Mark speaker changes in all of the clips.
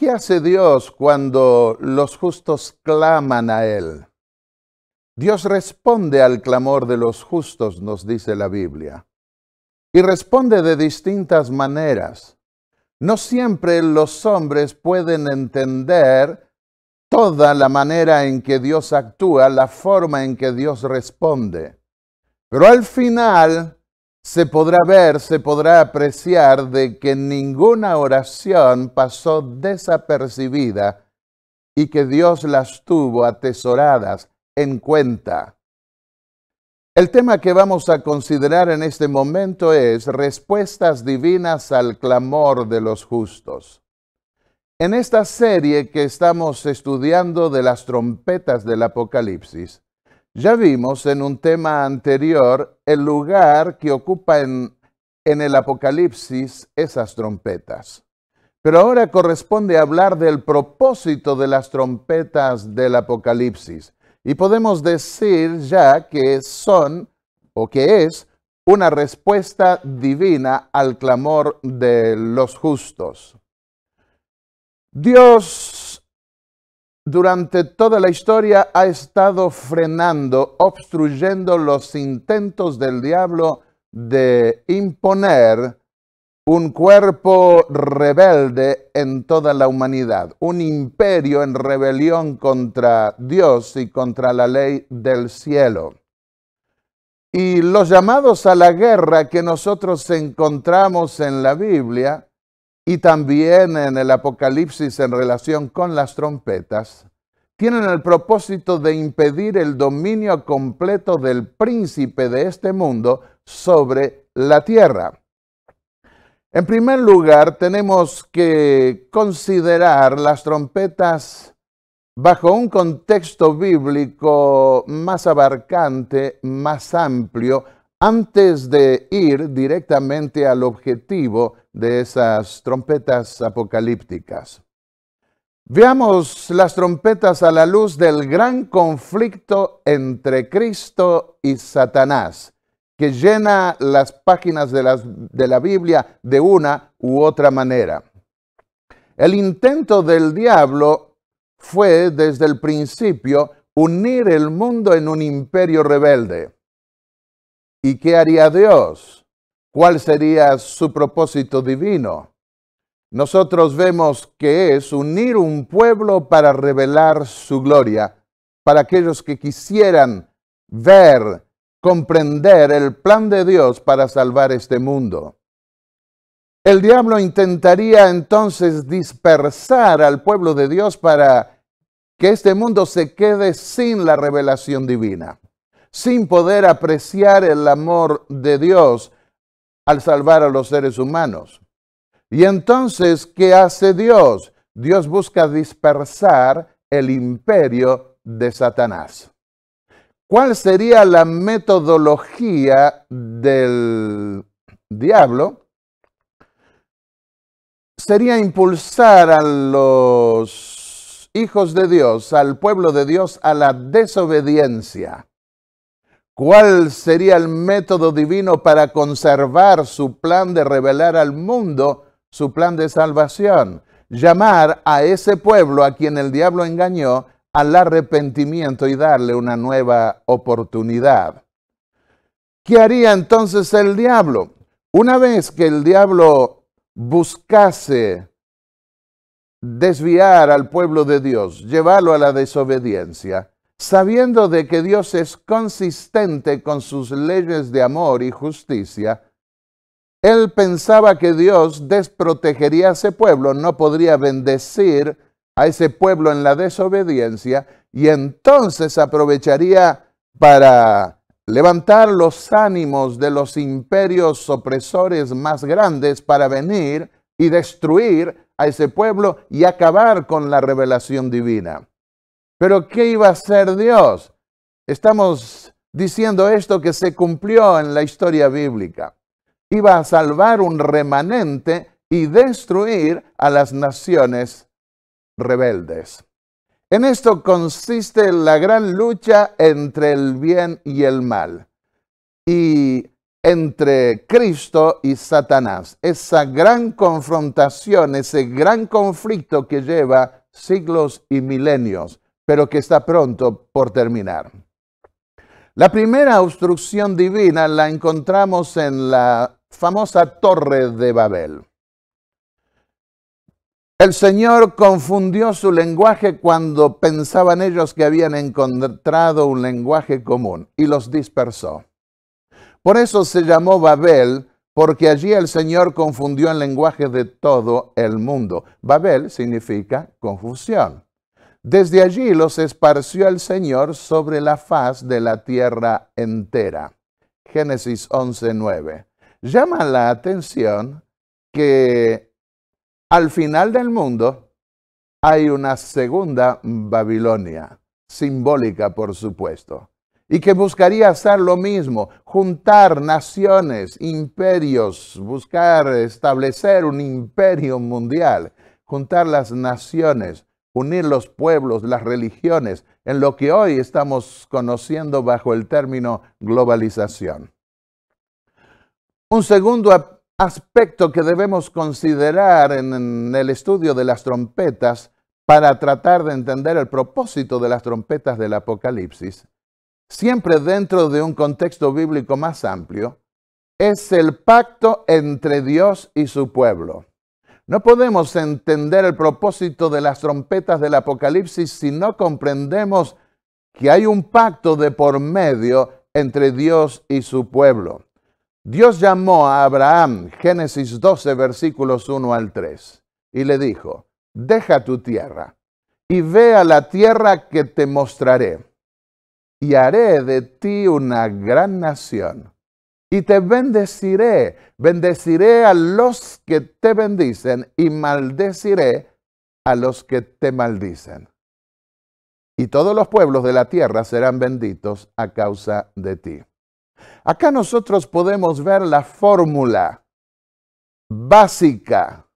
Speaker 1: ¿Qué hace Dios cuando los justos claman a Él? Dios responde al clamor de los justos, nos dice la Biblia, y responde de distintas maneras. No siempre los hombres pueden entender toda la manera en que Dios actúa, la forma en que Dios responde. Pero al final, se podrá ver, se podrá apreciar de que ninguna oración pasó desapercibida y que Dios las tuvo atesoradas en cuenta. El tema que vamos a considerar en este momento es respuestas divinas al clamor de los justos. En esta serie que estamos estudiando de las trompetas del Apocalipsis, ya vimos en un tema anterior el lugar que ocupa en, en el Apocalipsis esas trompetas. Pero ahora corresponde hablar del propósito de las trompetas del Apocalipsis. Y podemos decir ya que son, o que es, una respuesta divina al clamor de los justos. Dios durante toda la historia ha estado frenando, obstruyendo los intentos del diablo de imponer un cuerpo rebelde en toda la humanidad, un imperio en rebelión contra Dios y contra la ley del cielo. Y los llamados a la guerra que nosotros encontramos en la Biblia y también en el Apocalipsis en relación con las trompetas, tienen el propósito de impedir el dominio completo del príncipe de este mundo sobre la tierra. En primer lugar, tenemos que considerar las trompetas bajo un contexto bíblico más abarcante, más amplio, antes de ir directamente al objetivo de esas trompetas apocalípticas, veamos las trompetas a la luz del gran conflicto entre Cristo y Satanás, que llena las páginas de, la Biblia de una u otra manera. El intento del diablo fue desde el principio unir el mundo en un imperio rebelde ¿Y qué haría Dios? ¿Cuál sería su propósito divino? Nosotros vemos que es unir un pueblo para revelar su gloria, para aquellos que quisieran ver, comprender el plan de Dios para salvar este mundo. El diablo intentaría entonces dispersar al pueblo de Dios para que este mundo se quede sin la revelación divina sin poder apreciar el amor de Dios al salvar a los seres humanos. Y entonces, ¿qué hace Dios? Dios busca dispersar el imperio de Satanás. ¿Cuál sería la metodología del diablo? Sería impulsar a los hijos de Dios, al pueblo de Dios, a la desobediencia. ¿Cuál sería el método divino para conservar su plan de revelar al mundo su plan de salvación? Llamar a ese pueblo a quien el diablo engañó al arrepentimiento y darle una nueva oportunidad. ¿Qué haría entonces el diablo? Una vez que el diablo buscase desviar al pueblo de Dios, llevarlo a la desobediencia, sabiendo de que Dios es consistente con sus leyes de amor y justicia, él pensaba que Dios desprotegería a ese pueblo, no podría bendecir a ese pueblo en la desobediencia y entonces aprovecharía para levantar los ánimos de los imperios opresores más grandes para venir y destruir a ese pueblo y acabar con la revelación divina. Pero ¿qué iba a hacer Dios? Estamos diciendo esto que se cumplió en la historia bíblica. Iba a salvar un remanente y destruir a las naciones rebeldes. En esto consiste la gran lucha entre el bien y el mal y entre Cristo y Satanás. Esa gran confrontación, ese gran conflicto que lleva siglos y milenios pero que está pronto por terminar. La primera obstrucción divina la encontramos en la famosa Torre de Babel. El Señor confundió su lenguaje cuando pensaban ellos que habían encontrado un lenguaje común y los dispersó. Por eso se llamó Babel, porque allí el Señor confundió el lenguaje de todo el mundo. Babel significa confusión. Desde allí los esparció el Señor sobre la faz de la tierra entera. Génesis 11:9. Llama la atención que al final del mundo hay una segunda Babilonia, simbólica por supuesto, y que buscaría hacer lo mismo, juntar naciones, imperios, buscar establecer un imperio mundial, juntar las naciones unir los pueblos, las religiones, en lo que hoy estamos conociendo bajo el término globalización. Un segundo aspecto que debemos considerar en el estudio de las trompetas para tratar de entender el propósito de las trompetas del Apocalipsis, siempre dentro de un contexto bíblico más amplio, es el pacto entre Dios y su pueblo. No podemos entender el propósito de las trompetas del Apocalipsis si no comprendemos que hay un pacto de por medio entre Dios y su pueblo. Dios llamó a Abraham, Génesis 12, versículos 1 al 3, y le dijo, deja tu tierra y ve a la tierra que te mostraré, y haré de ti una gran nación y te bendeciré. Bendeciré a los que te bendicen y maldeciré a los que te maldicen. Y todos los pueblos de la tierra serán benditos a causa de ti. Acá nosotros podemos ver la fórmula básica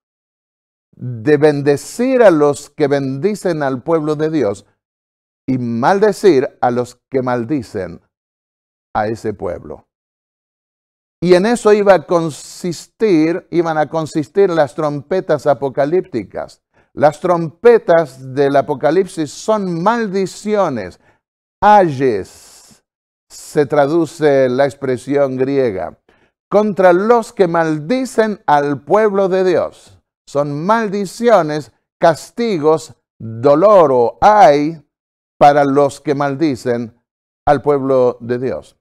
Speaker 1: de bendecir a los que bendicen al pueblo de Dios y maldecir a los que maldicen a ese pueblo. Y en eso iba a consistir, iban a consistir las trompetas apocalípticas. Las trompetas del Apocalipsis son maldiciones. Ayes se traduce la expresión griega. Contra los que maldicen al pueblo de Dios. Son maldiciones, castigos, dolor o hay para los que maldicen al pueblo de Dios.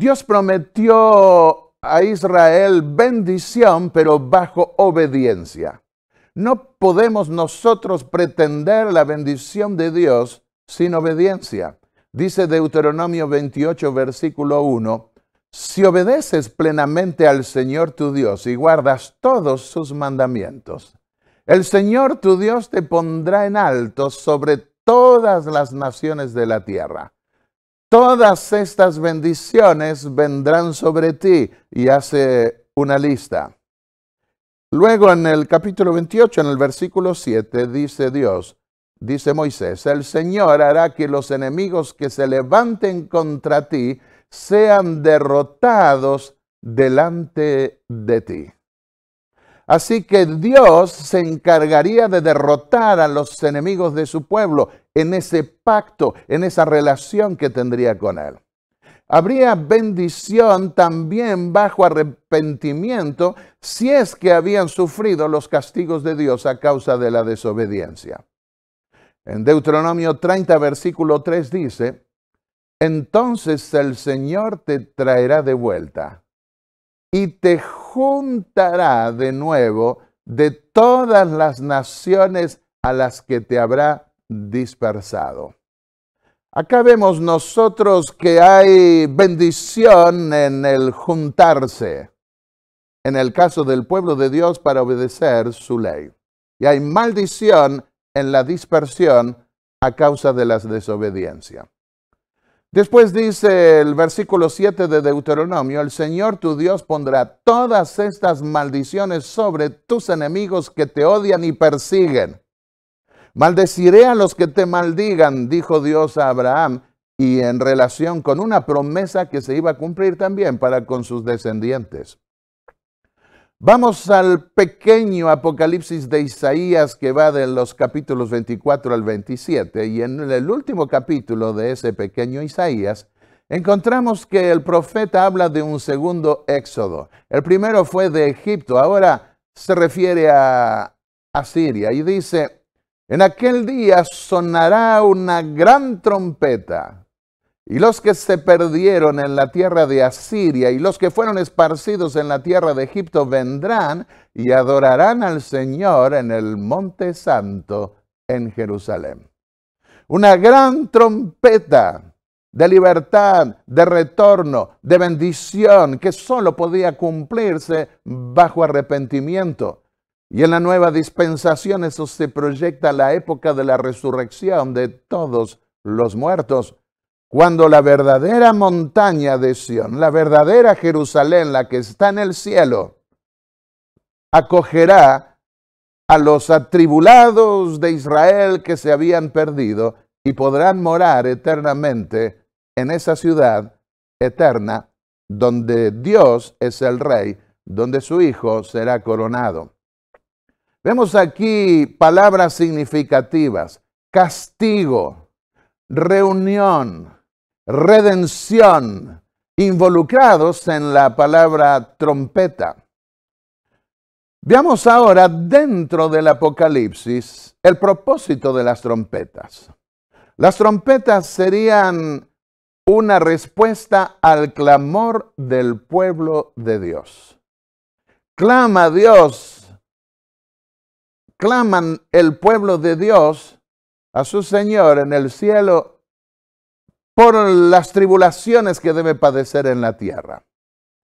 Speaker 1: Dios prometió a Israel bendición, pero bajo obediencia. No podemos nosotros pretender la bendición de Dios sin obediencia. Dice Deuteronomio 28, versículo 1, si obedeces plenamente al Señor tu Dios y guardas todos sus mandamientos, el Señor tu Dios te pondrá en alto sobre todas las naciones de la tierra Todas estas bendiciones vendrán sobre ti y hace una lista. Luego en el capítulo 28, en el versículo 7, dice Dios, dice Moisés, el Señor hará que los enemigos que se levanten contra ti sean derrotados delante de ti. Así que Dios se encargaría de derrotar a los enemigos de su pueblo en ese pacto, en esa relación que tendría con Él. Habría bendición también bajo arrepentimiento si es que habían sufrido los castigos de Dios a causa de la desobediencia. En Deuteronomio 30, versículo 3 dice, entonces el Señor te traerá de vuelta y te juntará de nuevo de todas las naciones a las que te habrá dispersado. Acá vemos nosotros que hay bendición en el juntarse, en el caso del pueblo de Dios para obedecer su ley. Y hay maldición en la dispersión a causa de la desobediencia. Después dice el versículo 7 de Deuteronomio, el Señor tu Dios pondrá todas estas maldiciones sobre tus enemigos que te odian y persiguen. Maldeciré a los que te maldigan, dijo Dios a Abraham, y en relación con una promesa que se iba a cumplir también para con sus descendientes. Vamos al pequeño Apocalipsis de Isaías que va de los capítulos 24 al 27 y en el último capítulo de ese pequeño Isaías encontramos que el profeta habla de un segundo éxodo. El primero fue de Egipto, ahora se refiere a, siria y dice, en aquel día sonará una gran trompeta, y los que se perdieron en la tierra de Asiria y los que fueron esparcidos en la tierra de Egipto vendrán y adorarán al Señor en el monte santo en Jerusalén. Una gran trompeta de libertad, de retorno, de bendición que solo podía cumplirse bajo arrepentimiento. Y en la nueva dispensación eso se proyecta la época de la resurrección de todos los muertos, cuando la verdadera montaña de Sión, la verdadera Jerusalén, la que está en el cielo, acogerá a los atribulados de Israel que se habían perdido y podrán morar eternamente en esa ciudad eterna donde Dios es el rey, donde su Hijo será coronado. Vemos aquí palabras significativas. Castigo, reunión, redención, involucrados en la palabra trompeta. Veamos ahora dentro del Apocalipsis el propósito de las trompetas. Las trompetas serían una respuesta al clamor del pueblo de Dios. Clama Dios claman el pueblo de Dios a su Señor en el cielo por las tribulaciones que debe padecer en la tierra.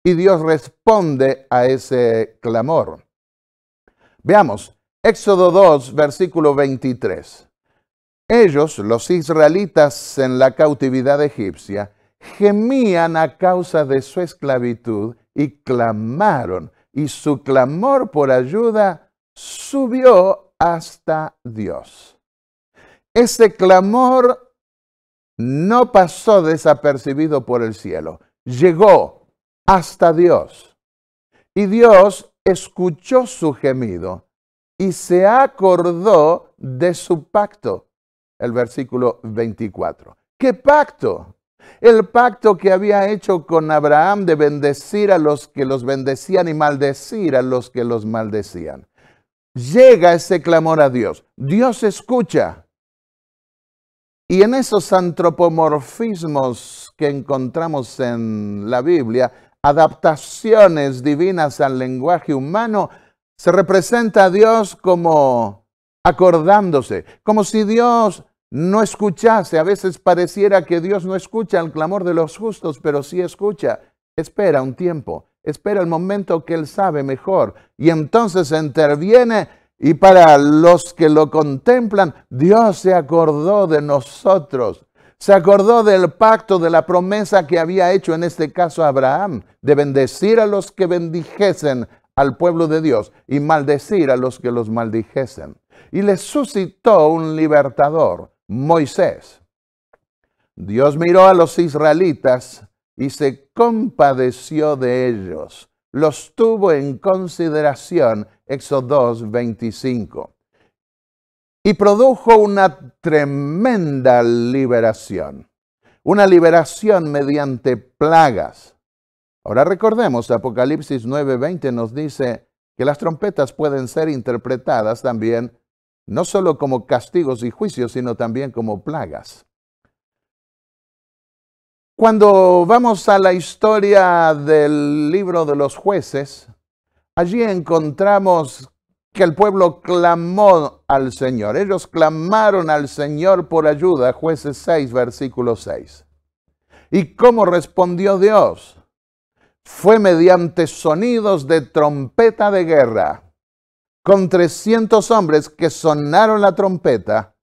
Speaker 1: Y Dios responde a ese clamor. Veamos, Éxodo 2, versículo 23. Ellos, los israelitas en la cautividad egipcia, gemían a causa de su esclavitud y clamaron, y su clamor por ayuda subió hasta Dios. Ese clamor no pasó desapercibido por el cielo, llegó hasta Dios. Y Dios escuchó su gemido y se acordó de su pacto. El versículo 24. ¿Qué pacto? El pacto que había hecho con Abraham de bendecir a los que los bendecían y maldecir a los que los maldecían. Llega ese clamor a Dios. Dios escucha. Y en esos antropomorfismos que encontramos en la Biblia, adaptaciones divinas al lenguaje humano, se representa a Dios como acordándose, como si Dios no escuchase. A veces pareciera que Dios no escucha el clamor de los justos, pero sí escucha. Espera un tiempo espera el momento que Él sabe mejor y entonces interviene y para los que lo contemplan, Dios se acordó de nosotros. Se acordó del pacto, de la promesa que había hecho en este caso Abraham, de bendecir a los que bendijesen al pueblo de Dios y maldecir a los que los maldijesen. Y le suscitó un libertador, Moisés. Dios miró a los israelitas y se compadeció de ellos, los tuvo en consideración, Éxodo 2.25, y produjo una tremenda liberación, una liberación mediante plagas. Ahora recordemos, Apocalipsis 9.20 nos dice que las trompetas pueden ser interpretadas también no solo como castigos y juicios, sino también como plagas. Cuando vamos a la historia del libro de los jueces, allí encontramos que el pueblo clamó al Señor. Ellos clamaron al Señor por ayuda, jueces 6, versículo 6. ¿Y cómo respondió Dios? Fue mediante sonidos de trompeta de guerra. Con 300 hombres que sonaron la trompeta,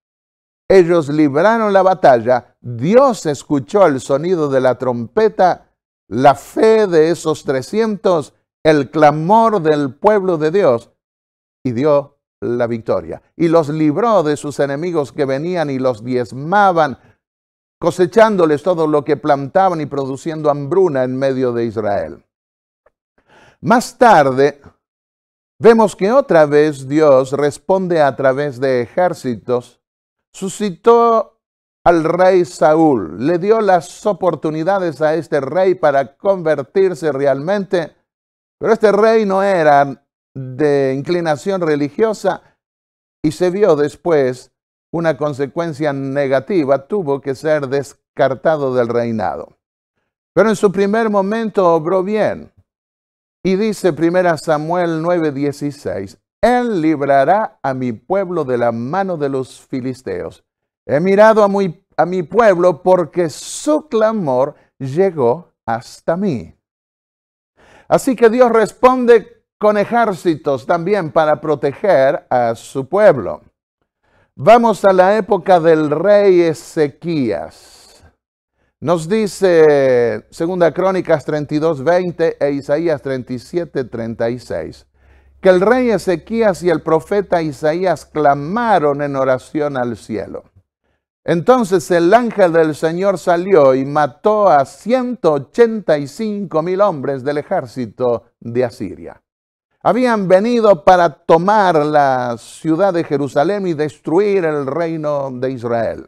Speaker 1: ellos libraron la batalla, Dios escuchó el sonido de la trompeta, la fe de esos 300, el clamor del pueblo de Dios y dio la victoria. Y los libró de sus enemigos que venían y los diezmaban, cosechándoles todo lo que plantaban y produciendo hambruna en medio de Israel. Más tarde, vemos que otra vez Dios responde a través de ejércitos suscitó al rey Saúl, le dio las oportunidades a este rey para convertirse realmente, pero este rey no era de inclinación religiosa y se vio después una consecuencia negativa, tuvo que ser descartado del reinado. Pero en su primer momento obró bien. Y dice 1 Samuel 9:16, él librará a mi pueblo de la mano de los filisteos. He mirado a, a mi pueblo porque su clamor llegó hasta mí. Así que Dios responde con ejércitos también para proteger a su pueblo. Vamos a la época del rey Ezequías. Nos dice Segunda Crónicas 32, 20 e Isaías 37, 36 que el rey Ezequías y el profeta Isaías clamaron en oración al cielo. Entonces el ángel del Señor salió y mató a 185 mil hombres del ejército de Asiria. Habían venido para tomar la ciudad de Jerusalén y destruir el reino de Israel.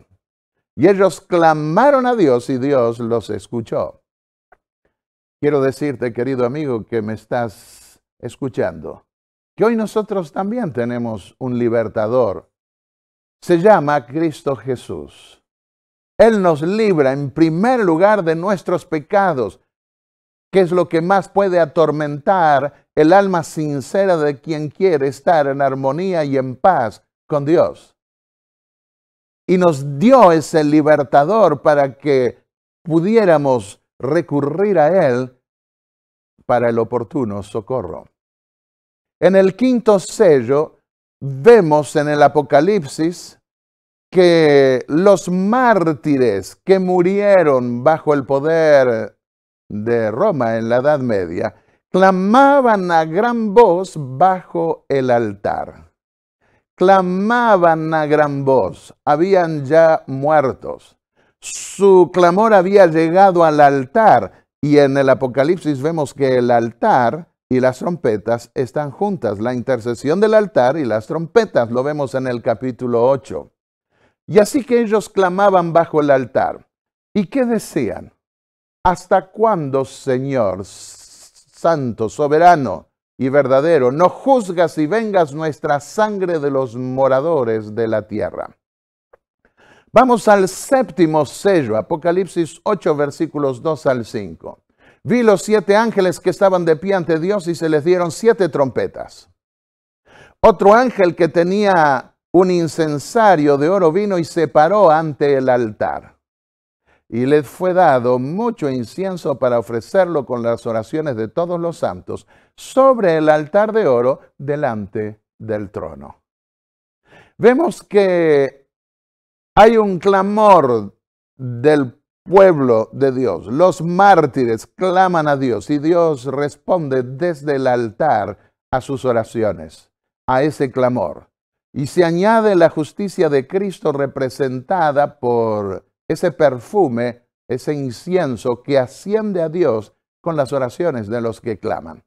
Speaker 1: Y ellos clamaron a Dios y Dios los escuchó. Quiero decirte, querido amigo, que me estás escuchando, que hoy nosotros también tenemos un libertador. Se llama Cristo Jesús. Él nos libra en primer lugar de nuestros pecados, que es lo que más puede atormentar el alma sincera de quien quiere estar en armonía y en paz con Dios. Y nos dio ese libertador para que pudiéramos recurrir a Él para el oportuno socorro. En el quinto sello vemos en el Apocalipsis que los mártires que murieron bajo el poder de Roma en la Edad Media clamaban a gran voz bajo el altar. Clamaban a gran voz, habían ya muertos. Su clamor había llegado al altar y en el Apocalipsis vemos que el altar y las trompetas están juntas. La intercesión del altar y las trompetas lo vemos en el capítulo 8. Y así que ellos clamaban bajo el altar. ¿Y qué decían? ¿Hasta cuándo, Señor, santo, soberano y verdadero, no juzgas y vengas nuestra sangre de los moradores de la tierra? Vamos al séptimo sello, Apocalipsis 8, versículos 2 al 5. Vi los siete ángeles que estaban de pie ante Dios y se les dieron siete trompetas. Otro ángel que tenía un incensario de oro vino y se paró ante el altar. Y les fue dado mucho incienso para ofrecerlo con las oraciones de todos los santos sobre el altar de oro delante del trono. Vemos que hay un clamor del Pueblo de Dios, los mártires claman a Dios y Dios responde desde el altar a sus oraciones, a ese clamor. Y se añade la justicia de Cristo representada por ese perfume, ese incienso que asciende a Dios con las oraciones de los que claman.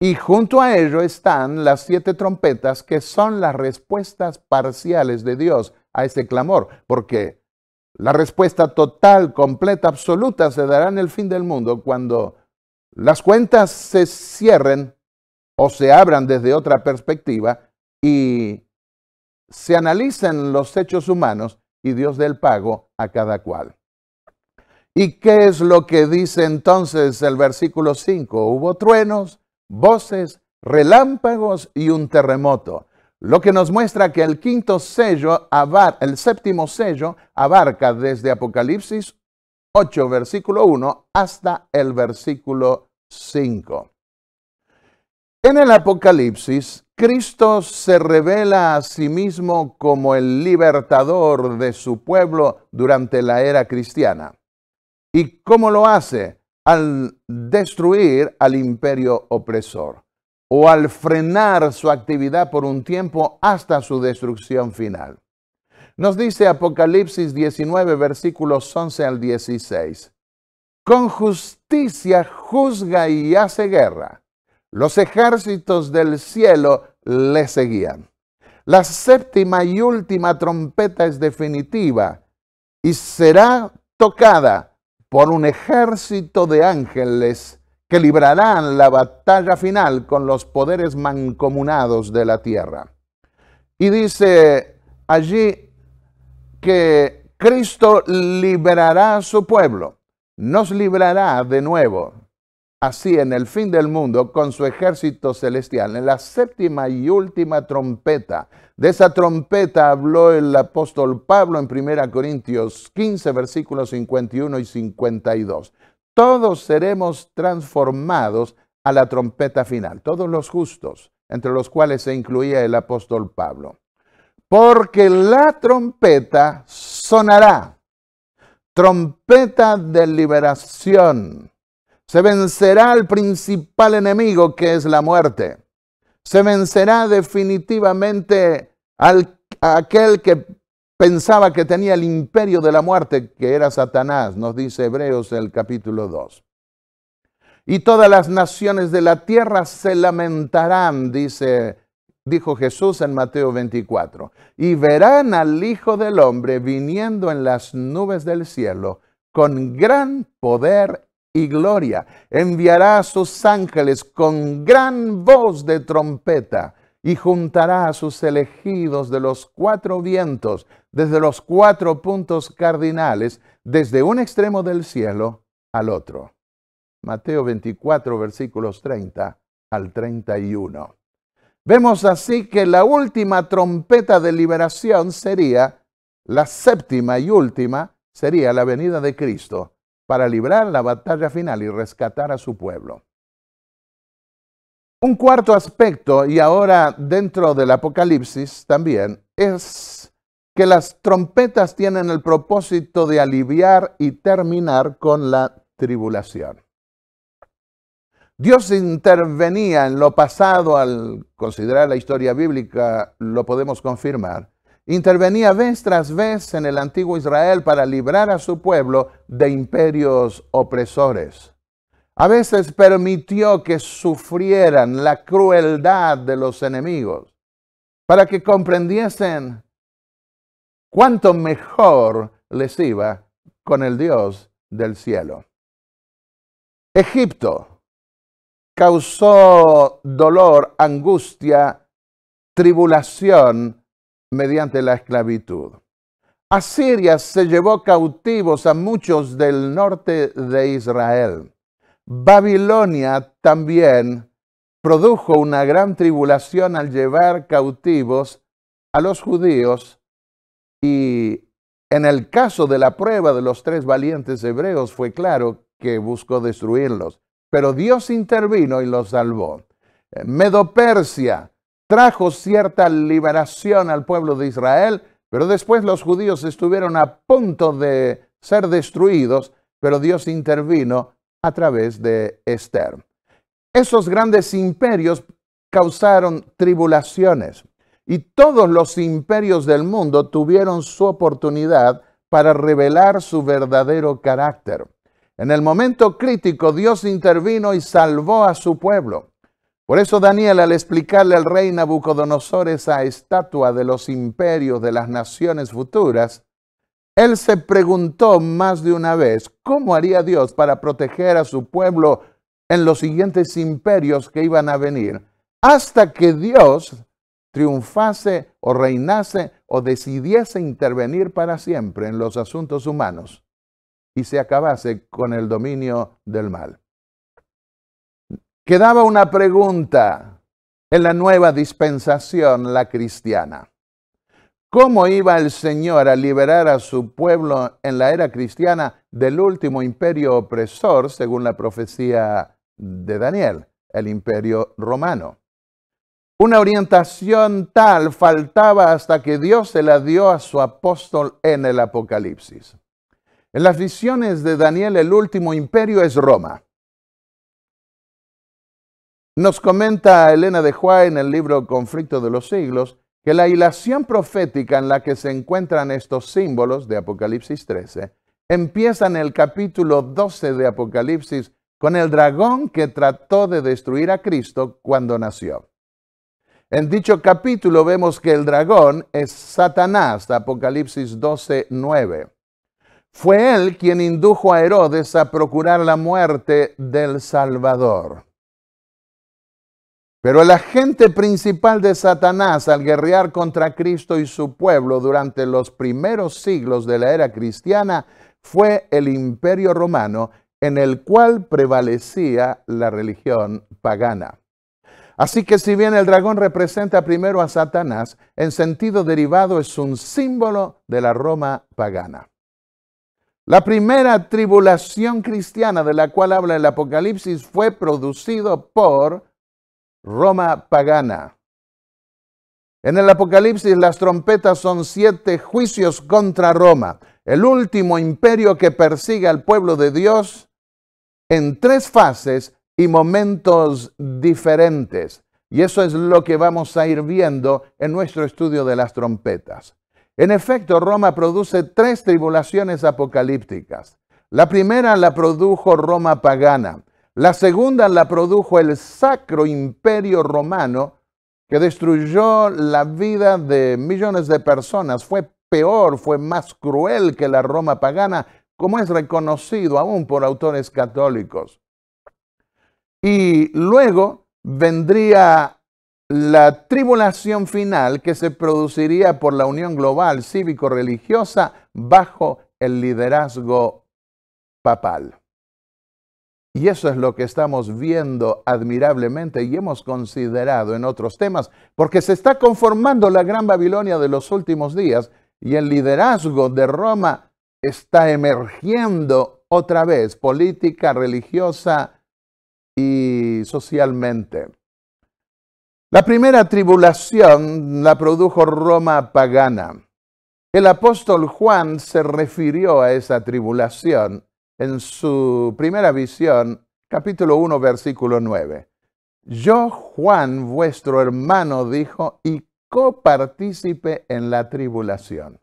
Speaker 1: Y junto a ello están las siete trompetas que son las respuestas parciales de Dios a ese clamor, porque la respuesta total, completa, absoluta se dará en el fin del mundo cuando las cuentas se cierren o se abran desde otra perspectiva y se analicen los hechos humanos y Dios dé el pago a cada cual. ¿Y qué es lo que dice entonces el versículo 5? Hubo truenos, voces, relámpagos y un terremoto. Lo que nos muestra que el quinto sello, el séptimo sello, abarca desde Apocalipsis 8, versículo 1, hasta el versículo 5. En el Apocalipsis, Cristo se revela a sí mismo como el libertador de su pueblo durante la era cristiana. ¿Y cómo lo hace? Al destruir al imperio opresor o al frenar su actividad por un tiempo hasta su destrucción final. Nos dice Apocalipsis 19, versículos 11 al 16. Con justicia juzga y hace guerra. Los ejércitos del cielo le seguían. La séptima y última trompeta es definitiva y será tocada por un ejército de ángeles que librarán la batalla final con los poderes mancomunados de la tierra. Y dice allí que Cristo liberará a su pueblo, nos librará de nuevo, así en el fin del mundo con su ejército celestial, en la séptima y última trompeta. De esa trompeta habló el apóstol Pablo en 1 Corintios 15, versículos 51 y 52 todos seremos transformados a la trompeta final, todos los justos, entre los cuales se incluía el apóstol Pablo. Porque la trompeta sonará, trompeta de liberación. Se vencerá al principal enemigo que es la muerte. Se vencerá definitivamente al, aquel que Pensaba que tenía el imperio de la muerte, que era Satanás, nos dice Hebreos el capítulo 2. Y todas las naciones de la tierra se lamentarán, dice, dijo Jesús en Mateo 24, y verán al Hijo del Hombre viniendo en las nubes del cielo con gran poder y gloria. Enviará a sus ángeles con gran voz de trompeta y juntará a sus elegidos de los cuatro vientos, desde los cuatro puntos cardinales, desde un extremo del cielo al otro. Mateo 24, versículos 30 al 31. Vemos así que la última trompeta de liberación sería, la séptima y última, sería la venida de Cristo para librar la batalla final y rescatar a su pueblo. Un cuarto aspecto, y ahora dentro del Apocalipsis también, es que las trompetas tienen el propósito de aliviar y terminar con la tribulación. Dios intervenía en lo pasado, al considerar la historia bíblica, lo podemos confirmar. Intervenía vez tras vez en el antiguo Israel para librar a su pueblo de imperios opresores. A veces permitió que sufrieran la crueldad de los enemigos para que comprendiesen cuánto mejor les iba con el Dios del cielo. Egipto causó dolor, angustia, tribulación mediante la esclavitud. Asiria se llevó cautivos a muchos del norte de Israel. Babilonia también produjo una gran tribulación al llevar cautivos a los judíos y en el caso de la prueba de los tres valientes hebreos fue claro que buscó destruirlos, pero Dios intervino y los salvó. Medopersia trajo cierta liberación al pueblo de Israel, pero después los judíos estuvieron a punto de ser destruidos, pero Dios intervino a través de Esther. Esos grandes imperios causaron tribulaciones y todos los imperios del mundo tuvieron su oportunidad para revelar su verdadero carácter. En el momento crítico Dios intervino y salvó a su pueblo. Por eso Daniel al explicarle al rey Nabucodonosor esa estatua de los imperios de las naciones futuras, él se preguntó más de una vez, ¿cómo haría Dios para proteger a su pueblo en los siguientes imperios que iban a venir? Hasta que Dios triunfase o reinase o decidiese intervenir para siempre en los asuntos humanos y se acabase con el dominio del mal. Quedaba una pregunta en la nueva dispensación, la cristiana. ¿Cómo iba el Señor a liberar a su pueblo en la era cristiana del último imperio opresor, según la profecía de Daniel, el imperio romano? Una orientación tal faltaba hasta que Dios se la dio a su apóstol en el Apocalipsis. En las visiones de Daniel el último imperio es Roma. Nos comenta Elena de Juárez en el libro Conflicto de los Siglos que la hilación profética en la que se encuentran estos símbolos de Apocalipsis 13 empieza en el capítulo 12 de Apocalipsis con el dragón que trató de destruir a Cristo cuando nació. En dicho capítulo vemos que el dragón es Satanás, Apocalipsis 12, 9. Fue él quien indujo a Herodes a procurar la muerte del Salvador. Pero el agente principal de Satanás al guerrear contra Cristo y su pueblo durante los primeros siglos de la era cristiana fue el imperio romano en el cual prevalecía la religión pagana. Así que si bien el dragón representa primero a Satanás, en sentido derivado es un símbolo de la Roma pagana. La primera tribulación cristiana de la cual habla el Apocalipsis fue producido por Roma pagana. En el Apocalipsis las trompetas son siete juicios contra Roma, el último imperio que persigue al pueblo de Dios en tres fases y momentos diferentes. Y eso es lo que vamos a ir viendo en nuestro estudio de las trompetas. En efecto, Roma produce tres tribulaciones apocalípticas. La primera la produjo Roma pagana. La segunda la produjo el Sacro Imperio Romano, que destruyó la vida de millones de personas. Fue peor, fue más cruel que la Roma pagana, como es reconocido aún por autores católicos. Y luego vendría la tribulación final que se produciría por la unión global cívico-religiosa bajo el liderazgo papal. Y eso es lo que estamos viendo admirablemente y hemos considerado en otros temas, porque se está conformando la gran Babilonia de los últimos días y el liderazgo de Roma está emergiendo otra vez, política, religiosa y socialmente. La primera tribulación la produjo Roma pagana. El apóstol Juan se refirió a esa tribulación en su primera visión, capítulo 1, versículo 9. Yo, Juan, vuestro hermano, dijo, y copartícipe en la tribulación.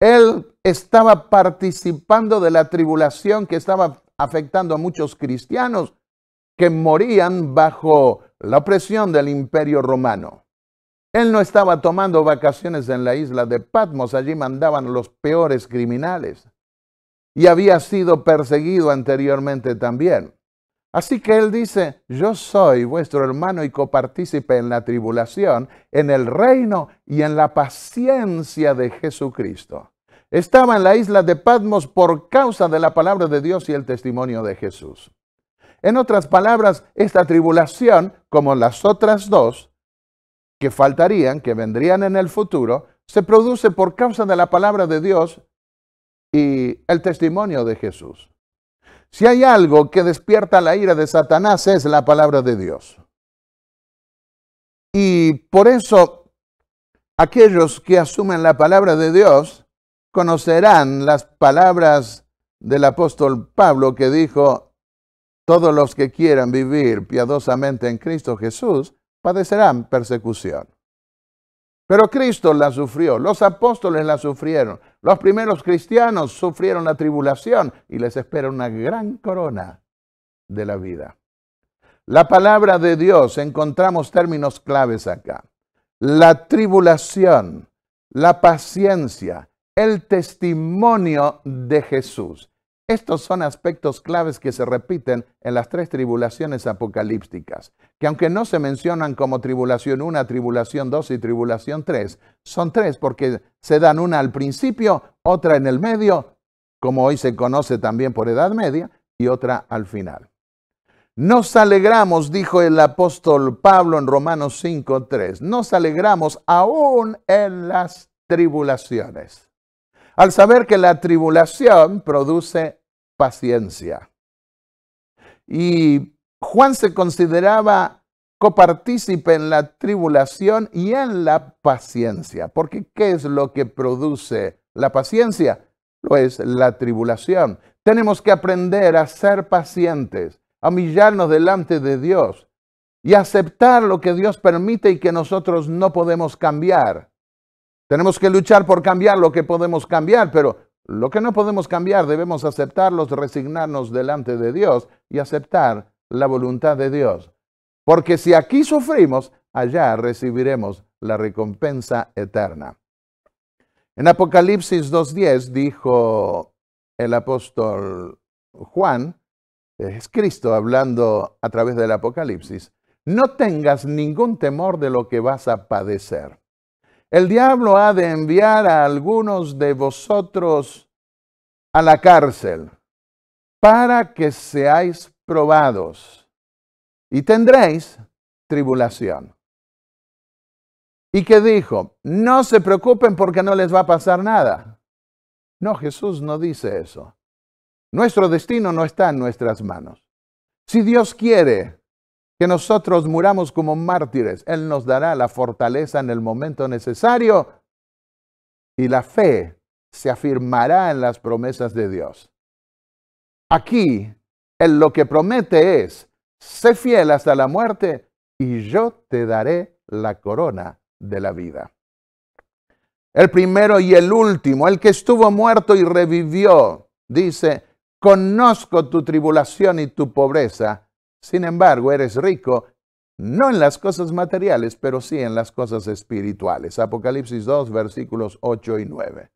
Speaker 1: Él estaba participando de la tribulación que estaba afectando a muchos cristianos que morían bajo la opresión del imperio romano. Él no estaba tomando vacaciones en la isla de Patmos, allí mandaban los peores criminales y había sido perseguido anteriormente también. Así que él dice, yo soy vuestro hermano y copartícipe en la tribulación, en el reino y en la paciencia de Jesucristo. Estaba en la isla de Patmos por causa de la palabra de Dios y el testimonio de Jesús. En otras palabras, esta tribulación, como las otras dos que faltarían, que vendrían en el futuro, se produce por causa de la palabra de Dios y el testimonio de Jesús. Si hay algo que despierta la ira de Satanás es la palabra de Dios. Y por eso aquellos que asumen la palabra de Dios conocerán las palabras del apóstol Pablo que dijo, todos los que quieran vivir piadosamente en Cristo Jesús padecerán persecución. Pero Cristo la sufrió, los apóstoles la sufrieron, los primeros cristianos sufrieron la tribulación y les espera una gran corona de la vida. La palabra de Dios, encontramos términos claves acá. La tribulación, la paciencia, el testimonio de Jesús. Estos son aspectos claves que se repiten en las tres tribulaciones apocalípticas, que aunque no se mencionan como tribulación 1, tribulación 2 y tribulación 3, son tres porque se dan una al principio, otra en el medio, como hoy se conoce también por Edad Media, y otra al final. Nos alegramos, dijo el apóstol Pablo en Romanos 3. nos alegramos aún en las tribulaciones al saber que la tribulación produce paciencia. Y Juan se consideraba copartícipe en la tribulación y en la paciencia, porque ¿qué es lo que produce la paciencia? Lo es la tribulación. Tenemos que aprender a ser pacientes, a humillarnos delante de Dios y aceptar lo que Dios permite y que nosotros no podemos cambiar. Tenemos que luchar por cambiar lo que podemos cambiar, pero lo que no podemos cambiar, debemos aceptarlos, resignarnos delante de Dios y aceptar la voluntad de Dios. Porque si aquí sufrimos, allá recibiremos la recompensa eterna. En Apocalipsis 2.10 dijo el apóstol Juan, es Cristo hablando a través del Apocalipsis, no tengas ningún temor de lo que vas a padecer el diablo ha de enviar a algunos de vosotros a la cárcel para que seáis probados y tendréis tribulación. Y que dijo, no se preocupen porque no les va a pasar nada. No, Jesús no dice eso. Nuestro destino no está en nuestras manos. Si Dios quiere que nosotros muramos como mártires. Él nos dará la fortaleza en el momento necesario y la fe se afirmará en las promesas de Dios. Aquí, Él lo que promete es, sé fiel hasta la muerte y yo te daré la corona de la vida. El primero y el último, el que estuvo muerto y revivió, dice, conozco tu tribulación y tu pobreza sin embargo, eres rico no en las cosas materiales, pero sí en las cosas espirituales. Apocalipsis 2, versículos 8 y 9.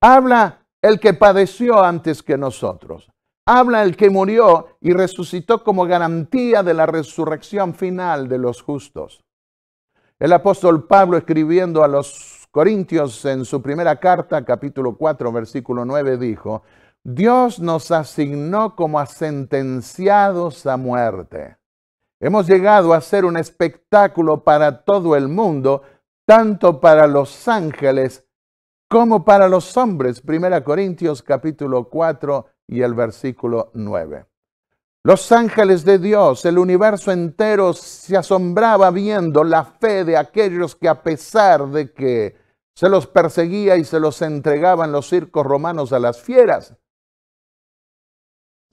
Speaker 1: Habla el que padeció antes que nosotros. Habla el que murió y resucitó como garantía de la resurrección final de los justos. El apóstol Pablo escribiendo a los Corintios en su primera carta, capítulo 4, versículo 9, dijo, Dios nos asignó como a sentenciados a muerte. Hemos llegado a ser un espectáculo para todo el mundo, tanto para los ángeles como para los hombres. Primera Corintios capítulo 4 y el versículo 9. Los ángeles de Dios, el universo entero se asombraba viendo la fe de aquellos que a pesar de que se los perseguía y se los entregaban los circos romanos a las fieras,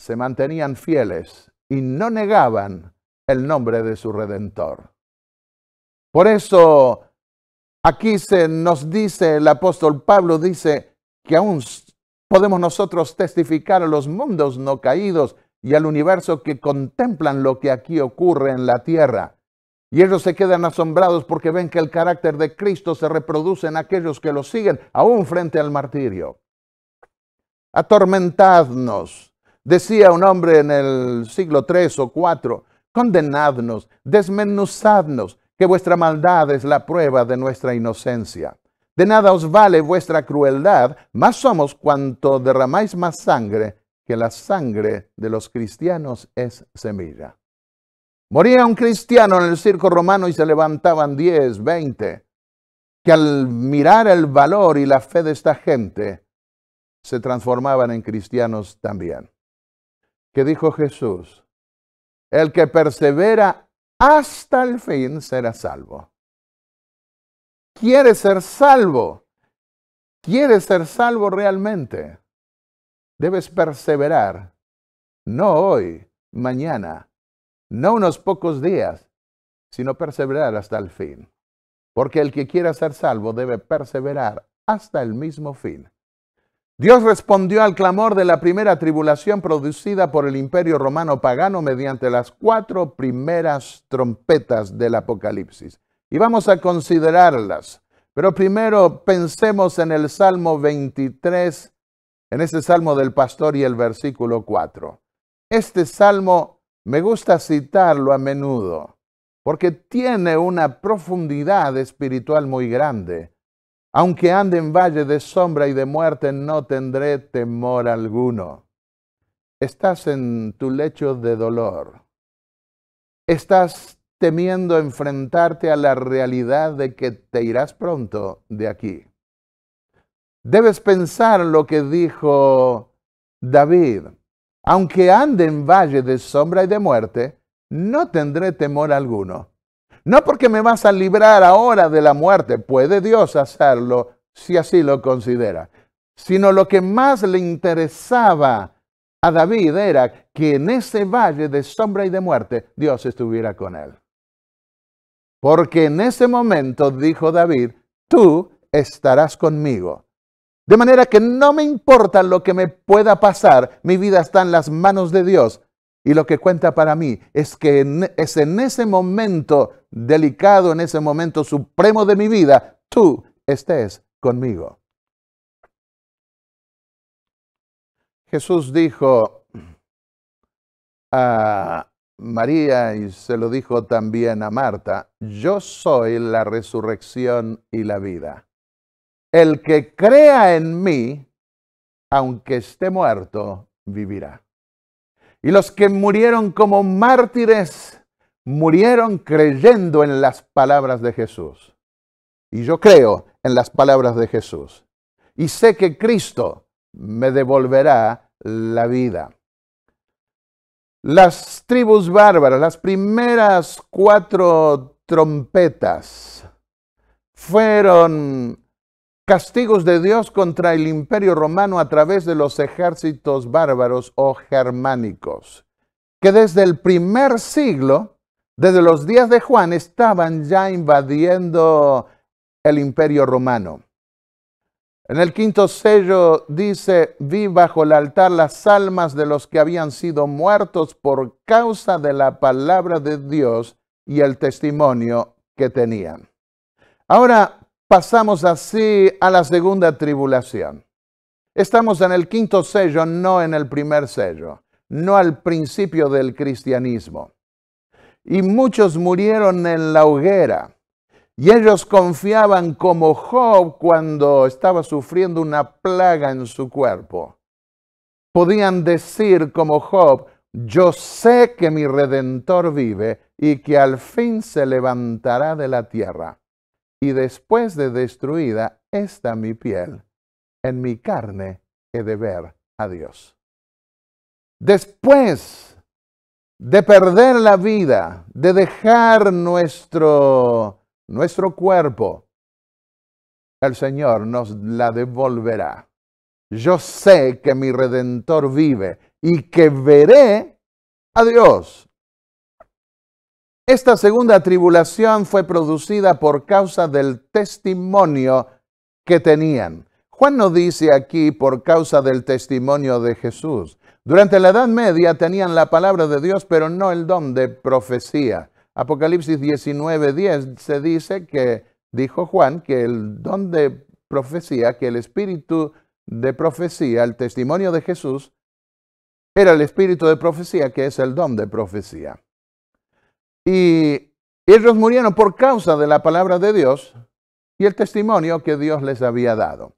Speaker 1: se mantenían fieles y no negaban el nombre de su Redentor. Por eso aquí se nos dice, el apóstol Pablo dice que aún podemos nosotros testificar a los mundos no caídos y al universo que contemplan lo que aquí ocurre en la tierra. Y ellos se quedan asombrados porque ven que el carácter de Cristo se reproduce en aquellos que lo siguen, aún frente al martirio. Atormentadnos, Decía un hombre en el siglo III o IV, condenadnos, desmenuzadnos, que vuestra maldad es la prueba de nuestra inocencia. De nada os vale vuestra crueldad, más somos cuanto derramáis más sangre, que la sangre de los cristianos es semilla. Moría un cristiano en el circo romano y se levantaban diez, veinte, que al mirar el valor y la fe de esta gente, se transformaban en cristianos también que dijo Jesús, el que persevera hasta el fin será salvo. Quiere ser salvo. Quiere ser salvo realmente. Debes perseverar. No hoy, mañana, no unos pocos días, sino perseverar hasta el fin. Porque el que quiera ser salvo debe perseverar hasta el mismo fin. Dios respondió al clamor de la primera tribulación producida por el imperio romano pagano mediante las cuatro primeras trompetas del Apocalipsis. Y vamos a considerarlas. Pero primero pensemos en el Salmo 23, en ese Salmo del Pastor y el versículo 4. Este Salmo me gusta citarlo a menudo porque tiene una profundidad espiritual muy grande aunque ande en valle de sombra y de muerte, no tendré temor alguno. Estás en tu lecho de dolor. Estás temiendo enfrentarte a la realidad de que te irás pronto de aquí. Debes pensar lo que dijo David. Aunque ande en valle de sombra y de muerte, no tendré temor alguno no porque me vas a librar ahora de la muerte, puede Dios hacerlo si así lo considera, sino lo que más le interesaba a David era que en ese valle de sombra y de muerte Dios estuviera con él. Porque en ese momento, dijo David, tú estarás conmigo. De manera que no me importa lo que me pueda pasar, mi vida está en las manos de Dios. Y lo que cuenta para mí es que es en ese momento delicado, en ese momento supremo de mi vida, tú estés conmigo. Jesús dijo a María y se lo dijo también a Marta, yo soy la resurrección y la vida. El que crea en mí, aunque esté muerto, vivirá. Y los que murieron como mártires murieron creyendo en las palabras de Jesús. Y yo creo en las palabras de Jesús. Y sé que Cristo me devolverá la vida. Las tribus bárbaras, las primeras cuatro trompetas, fueron castigos de Dios contra el imperio romano a través de los ejércitos bárbaros o germánicos, que desde el primer siglo desde los días de Juan estaban ya invadiendo el imperio romano. En el quinto sello dice, vi bajo el altar las almas de los que habían sido muertos por causa de la palabra de Dios y el testimonio que tenían. Ahora pasamos así a la segunda tribulación. Estamos en el quinto sello, no en el primer sello, no al principio del cristianismo y muchos murieron en la hoguera. Y ellos confiaban como Job cuando estaba sufriendo una plaga en su cuerpo. Podían decir como Job, yo sé que mi redentor vive y que al fin se levantará de la tierra. Y después de destruida está mi piel, en mi carne he de ver a Dios. Después de perder la vida, de dejar nuestro, cuerpo, el Señor nos la devolverá. Yo sé que mi redentor vive y que veré a Dios. Esta segunda tribulación fue producida por causa del testimonio que tenían. Juan no dice aquí por causa del testimonio de Jesús. Durante la Edad Media tenían la palabra de Dios, pero no el don de profecía. Apocalipsis 19:10 se dice que dijo Juan que el don de profecía, que el espíritu de profecía, el testimonio de Jesús, era el espíritu de profecía, que es el don de profecía. Y ellos murieron por causa de la palabra de Dios y el testimonio que Dios les había dado.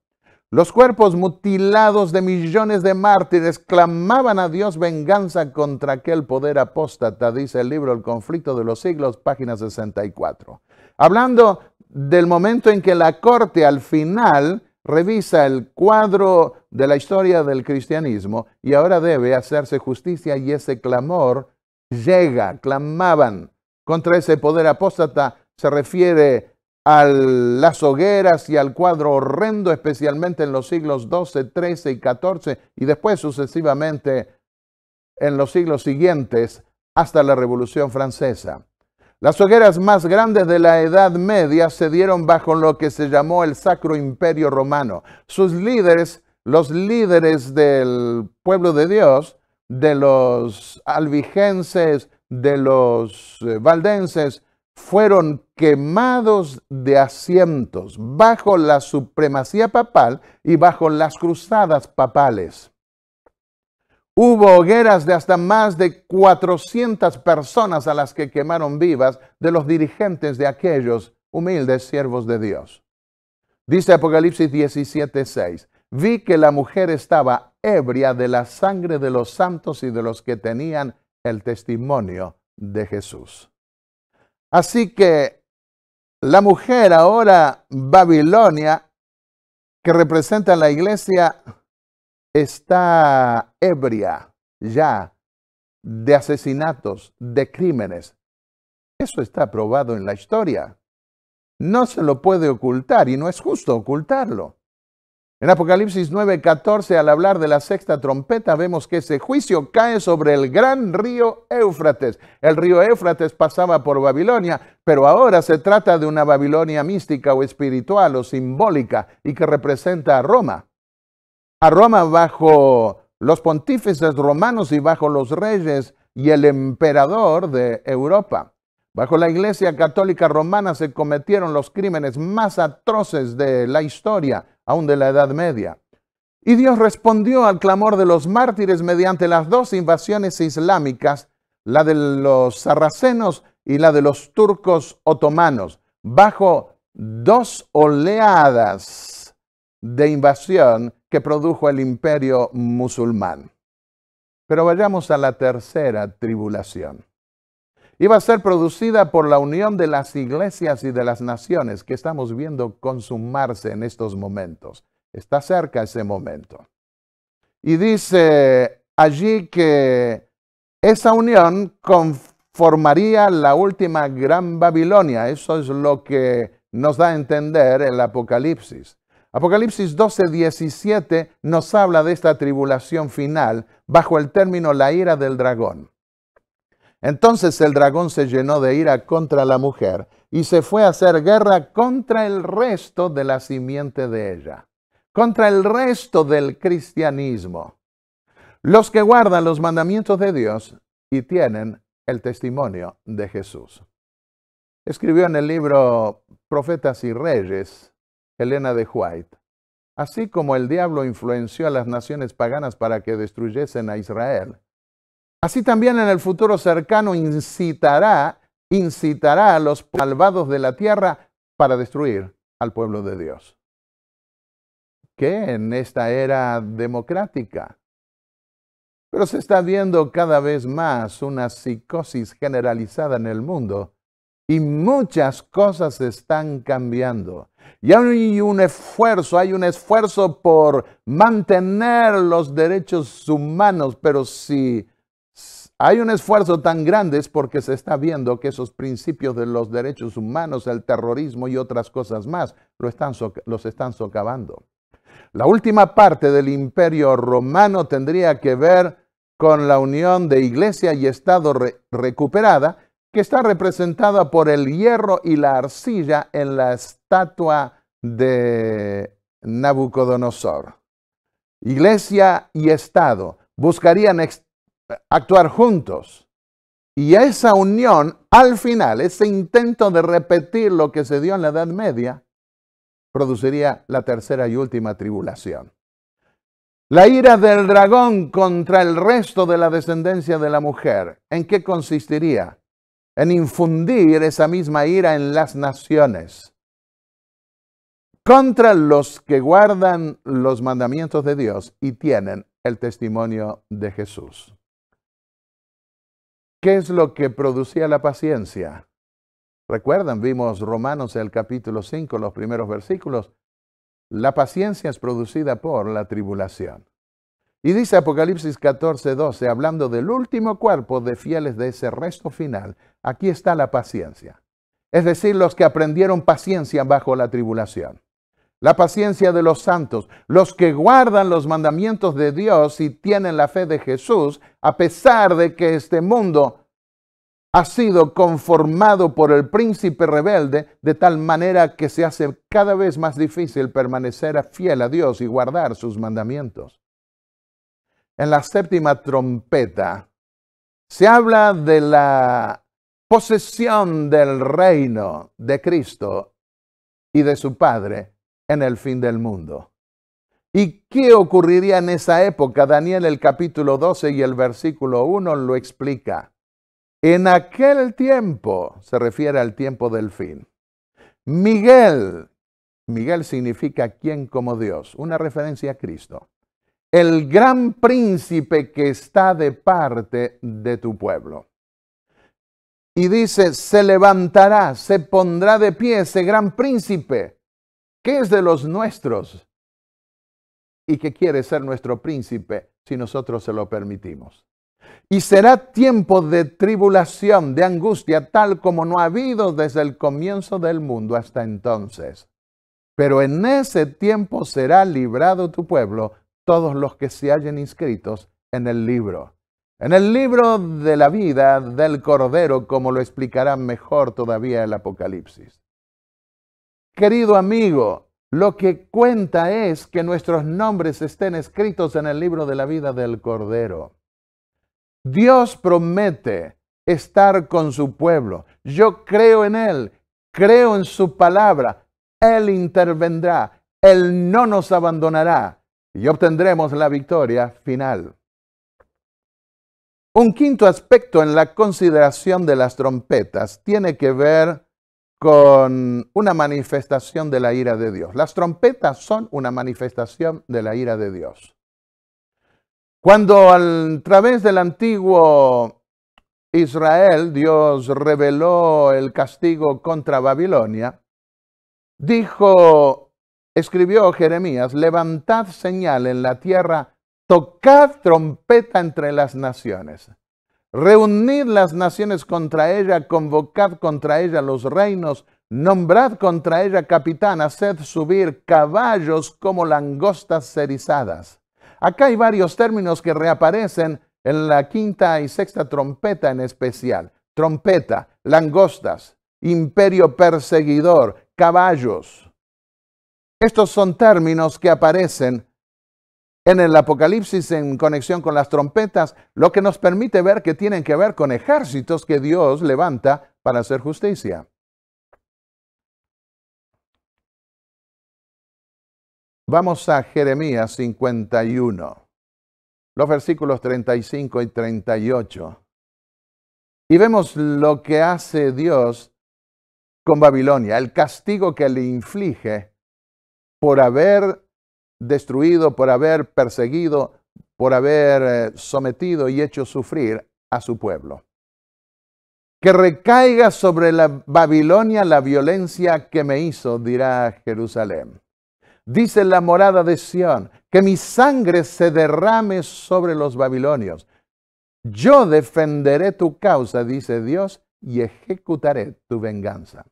Speaker 1: Los cuerpos mutilados de millones de mártires clamaban a Dios venganza contra aquel poder apóstata, dice el libro El conflicto de los siglos, página 64. Hablando del momento en que la corte al final revisa el cuadro de la historia del cristianismo y ahora debe hacerse justicia y ese clamor llega, clamaban contra ese poder apóstata, se refiere a las hogueras y al cuadro horrendo, especialmente en los siglos XII, XIII y XIV, y después sucesivamente en los siglos siguientes hasta la Revolución Francesa. Las hogueras más grandes de la Edad Media se dieron bajo lo que se llamó el Sacro Imperio Romano. Sus líderes, los líderes del pueblo de Dios, de los albigenses, de los eh, valdenses, fueron quemados de asientos bajo la supremacía papal y bajo las cruzadas papales. Hubo hogueras de hasta más de 400 personas a las que quemaron vivas de los dirigentes de aquellos humildes siervos de Dios. Dice Apocalipsis 17:6, vi que la mujer estaba ebria de la sangre de los santos y de los que tenían el testimonio de Jesús. Así que la mujer ahora Babilonia, que representa a la iglesia, está ebria ya de asesinatos, de crímenes. Eso está probado en la historia. No se lo puede ocultar y no es justo ocultarlo. En Apocalipsis 9:14, al hablar de la sexta trompeta, vemos que ese juicio cae sobre el gran río Éufrates. El río Éufrates pasaba por Babilonia, pero ahora se trata de una Babilonia mística o espiritual o simbólica y que representa a Roma. A Roma bajo los pontífices romanos y bajo los reyes y el emperador de Europa. Bajo la Iglesia Católica Romana se cometieron los crímenes más atroces de la historia aún de la Edad Media. Y Dios respondió al clamor de los mártires mediante las dos invasiones islámicas, la de los sarracenos y la de los turcos otomanos, bajo dos oleadas de invasión que produjo el imperio musulmán. Pero vayamos a la tercera tribulación iba a ser producida por la unión de las iglesias y de las naciones que estamos viendo consumarse en estos momentos. Está cerca ese momento. Y dice allí que esa unión conformaría la última gran Babilonia. Eso es lo que nos da a entender el Apocalipsis. Apocalipsis 12, 17 nos habla de esta tribulación final bajo el término la ira del dragón. Entonces el dragón se llenó de ira contra la mujer y se fue a hacer guerra contra el resto de la simiente de ella, contra el resto del cristianismo. Los que guardan los mandamientos de Dios y tienen el testimonio de Jesús. Escribió en el libro Profetas y Reyes, Helena de White, así como el diablo influenció a las naciones paganas para que destruyesen a Israel, Así también en el futuro cercano incitará, incitará a los salvados de la tierra para destruir al pueblo de Dios. ¿Qué en esta era democrática? Pero se está viendo cada vez más una psicosis generalizada en el mundo y muchas cosas están cambiando. Y hay un esfuerzo, hay un esfuerzo por mantener los derechos humanos, pero si hay un esfuerzo tan grande es porque se está viendo que esos principios de los derechos humanos, el terrorismo y otras cosas más lo están los están socavando. La última parte del imperio romano tendría que ver con la unión de iglesia y Estado recuperada, que está representada por el hierro y la arcilla en la estatua de Nabucodonosor. Iglesia y Estado buscarían actuar juntos. Y esa unión, al final, ese intento de repetir lo que se dio en la Edad Media, produciría la tercera y última tribulación. La ira del dragón contra el resto de la descendencia de la mujer, ¿en qué consistiría? En infundir esa misma ira en las naciones contra los que guardan los mandamientos de Dios y tienen el testimonio de Jesús. ¿Qué es lo que producía la paciencia? Recuerdan, vimos Romanos el capítulo 5, los primeros versículos. La paciencia es producida por la tribulación. Y dice Apocalipsis 14, 12, hablando del último cuerpo de fieles de ese resto final, aquí está la paciencia. Es decir, los que aprendieron paciencia bajo la tribulación la paciencia de los santos, los que guardan los mandamientos de Dios y tienen la fe de Jesús, a pesar de que este mundo ha sido conformado por el príncipe rebelde, de tal manera que se hace cada vez más difícil permanecer fiel a Dios y guardar sus mandamientos. En la séptima trompeta se habla de la posesión del reino de Cristo y de su Padre en el fin del mundo. ¿Y qué ocurriría en esa época? Daniel el capítulo 12 y el versículo 1 lo explica. En aquel tiempo, se refiere al tiempo del fin, Miguel, Miguel significa quien como Dios, una referencia a Cristo, el gran príncipe que está de parte de tu pueblo. Y dice, se levantará, se pondrá de pie ese gran príncipe ¿Qué es de los nuestros y que quiere ser nuestro príncipe si nosotros se lo permitimos. Y será tiempo de tribulación, de angustia, tal como no ha habido desde el comienzo del mundo hasta entonces. Pero en ese tiempo será librado tu pueblo, todos los que se hayan inscritos en el libro. En el libro de la vida del Cordero, como lo explicará mejor todavía el Apocalipsis. Querido amigo, lo que cuenta es que nuestros nombres estén escritos en el libro de la vida del Cordero. Dios promete estar con su pueblo. Yo creo en Él, creo en su palabra. Él intervendrá, Él no nos abandonará y obtendremos la victoria final. Un quinto aspecto en la consideración de las trompetas tiene que ver con una manifestación de la ira de Dios. Las trompetas son una manifestación de la ira de Dios. Cuando a través del antiguo Israel Dios reveló el castigo contra Babilonia, dijo, escribió Jeremías, levantad señal en la tierra, tocad trompeta entre las naciones. Reunid las naciones contra ella, convocad contra ella los reinos, nombrad contra ella capitán, haced subir caballos como langostas cerizadas. Acá hay varios términos que reaparecen en la quinta y sexta trompeta en especial. Trompeta, langostas, imperio perseguidor, caballos. Estos son términos que aparecen en el Apocalipsis en conexión con las trompetas, lo que nos permite ver que tienen que ver con ejércitos que Dios levanta para hacer justicia. Vamos a Jeremías 51, los versículos 35 y 38. Y vemos lo que hace Dios con Babilonia, el castigo que le inflige por haber destruido por haber perseguido, por haber eh, sometido y hecho sufrir a su pueblo. Que recaiga sobre la Babilonia la violencia que me hizo, dirá Jerusalén. Dice la morada de Sión, que mi sangre se derrame sobre los babilonios. Yo defenderé tu causa, dice Dios, y ejecutaré tu venganza.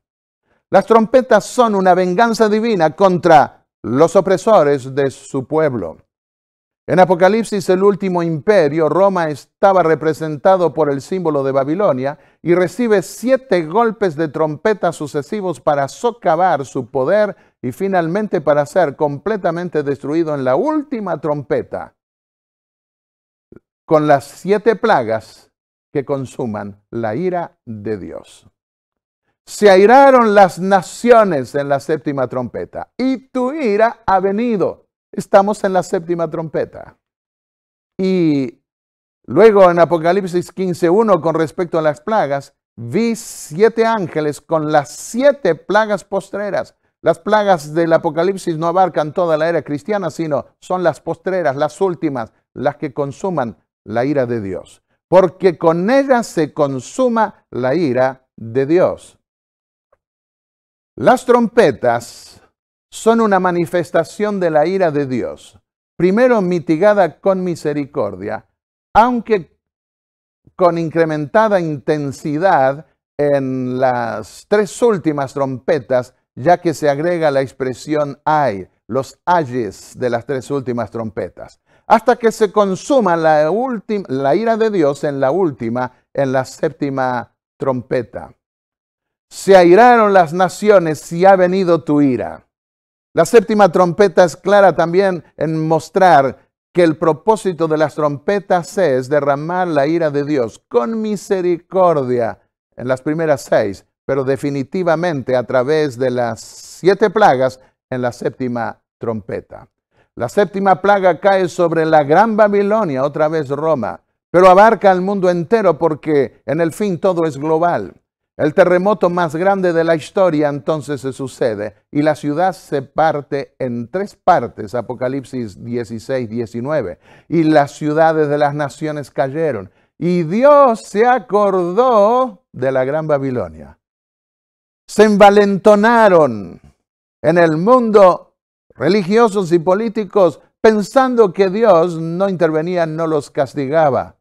Speaker 1: Las trompetas son una venganza divina contra los opresores de su pueblo. En Apocalipsis, el último imperio, Roma estaba representado por el símbolo de Babilonia y recibe siete golpes de trompeta sucesivos para socavar su poder y finalmente para ser completamente destruido en la última trompeta, con las siete plagas que consuman la ira de Dios. Se airaron las naciones en la séptima trompeta y tu ira ha venido. Estamos en la séptima trompeta. Y luego en Apocalipsis 15.1 con respecto a las plagas, vi siete ángeles con las siete plagas postreras. Las plagas del Apocalipsis no abarcan toda la era cristiana, sino son las postreras, las últimas, las que consuman la ira de Dios. Porque con ellas se consuma la ira de Dios. Las trompetas son una manifestación de la ira de Dios, primero mitigada con misericordia, aunque con incrementada intensidad en las tres últimas trompetas, ya que se agrega la expresión ay, los ayes de las tres últimas trompetas, hasta que se consuma la, la ira de Dios en la última, en la séptima trompeta. Se airaron las naciones y ha venido tu ira. La séptima trompeta es clara también en mostrar que el propósito de las trompetas es derramar la ira de Dios con misericordia en las primeras seis, pero definitivamente a través de las siete plagas en la séptima trompeta. La séptima plaga cae sobre la gran Babilonia, otra vez Roma, pero abarca al mundo entero porque en el fin todo es global. El terremoto más grande de la historia entonces se sucede y la ciudad se parte en tres partes, Apocalipsis 16, 19. Y las ciudades de las naciones cayeron. Y Dios se acordó de la gran Babilonia. Se envalentonaron en el mundo religiosos y políticos pensando que Dios no intervenía, no los castigaba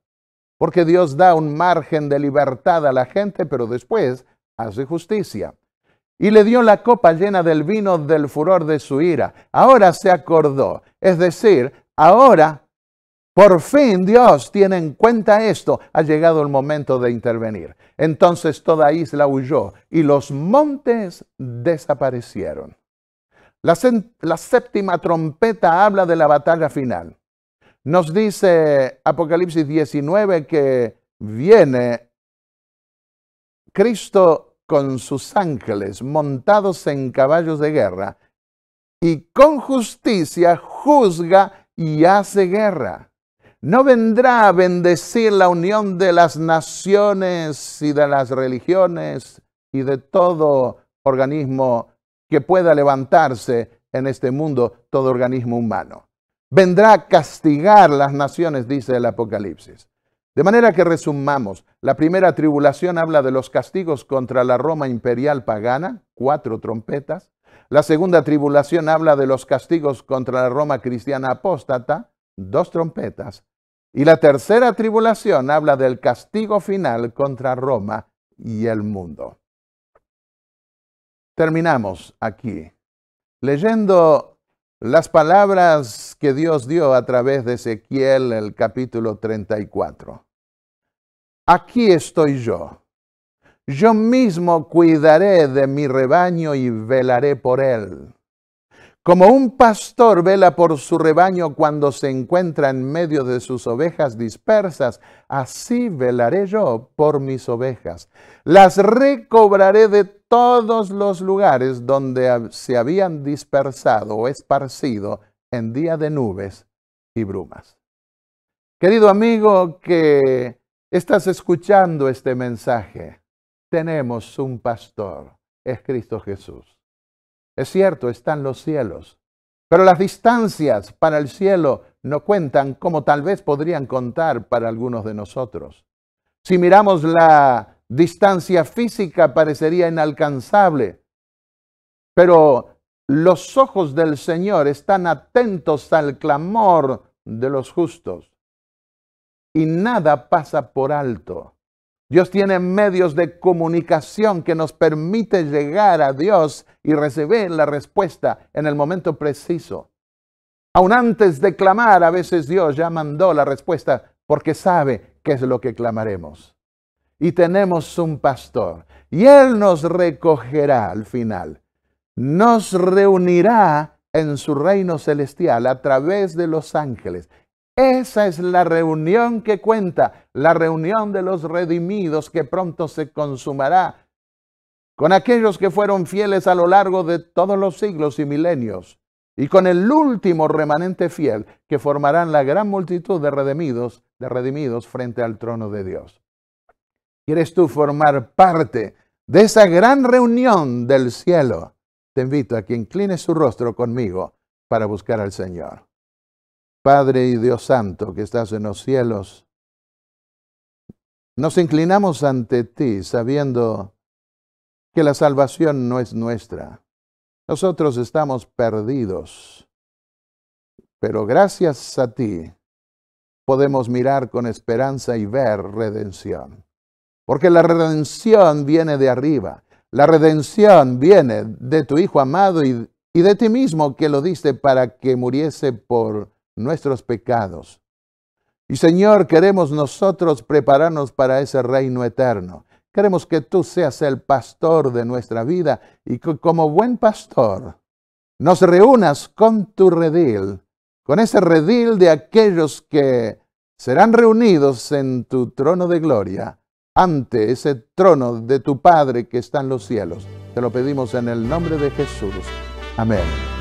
Speaker 1: porque Dios da un margen de libertad a la gente, pero después hace justicia. Y le dio la copa llena del vino del furor de su ira. Ahora se acordó. Es decir, ahora por fin Dios tiene en cuenta esto. Ha llegado el momento de intervenir. Entonces toda isla huyó y los montes desaparecieron. La, séptima trompeta habla de la batalla final. Nos dice Apocalipsis 19 que viene Cristo con sus ángeles montados en caballos de guerra y con justicia juzga y hace guerra. No vendrá a bendecir la unión de las naciones y de las religiones y de todo organismo que pueda levantarse en este mundo, todo organismo humano vendrá a castigar las naciones, dice el Apocalipsis. De manera que resumamos, la primera tribulación habla de los castigos contra la Roma imperial pagana, cuatro trompetas. La segunda tribulación habla de los castigos contra la Roma cristiana apóstata, dos trompetas. Y la tercera tribulación habla del castigo final contra Roma y el mundo. Terminamos aquí leyendo las palabras que Dios dio a través de Ezequiel, el capítulo 34. Aquí estoy yo. Yo mismo cuidaré de mi rebaño y velaré por él. Como un pastor vela por su rebaño cuando se encuentra en medio de sus ovejas dispersas, así velaré yo por mis ovejas. Las recobraré de todos los lugares donde se habían dispersado o esparcido en día de nubes y brumas. Querido amigo que estás escuchando este mensaje, tenemos un pastor, es Cristo Jesús. Es cierto, están los cielos, pero las distancias para el cielo no cuentan como tal vez podrían contar para algunos de nosotros. Si miramos la distancia física parecería inalcanzable. Pero los ojos del Señor están atentos al clamor de los justos. Y nada pasa por alto. Dios tiene medios de comunicación que nos permite llegar a Dios y recibir la respuesta en el momento preciso. Aun antes de clamar, a veces Dios ya mandó la respuesta porque sabe qué es lo que clamaremos y tenemos un pastor. Y Él nos recogerá al final. Nos reunirá en su reino celestial a través de los ángeles. Esa es la reunión que cuenta, la reunión de los redimidos que pronto se consumará con aquellos que fueron fieles a lo largo de todos los siglos y milenios, y con el último remanente fiel que formarán la gran multitud de redimidos, de redimidos frente al trono de Dios. ¿Quieres tú formar parte de esa gran reunión del cielo? Te invito a que inclines su rostro conmigo para buscar al Señor. Padre y Dios Santo que estás en los cielos, nos inclinamos ante ti sabiendo que la salvación no es nuestra. Nosotros estamos perdidos, pero gracias a ti podemos mirar con esperanza y ver redención. Porque la redención viene de arriba. La redención viene de tu Hijo amado y, de ti mismo que lo diste para que muriese por nuestros pecados. Y Señor, queremos nosotros prepararnos para ese reino eterno. Queremos que tú seas el pastor de nuestra vida y que como buen pastor nos reúnas con tu redil, con ese redil de aquellos que serán reunidos en tu trono de gloria ante ese trono de tu Padre que está en los cielos. Te lo pedimos en el nombre de Jesús. Amén.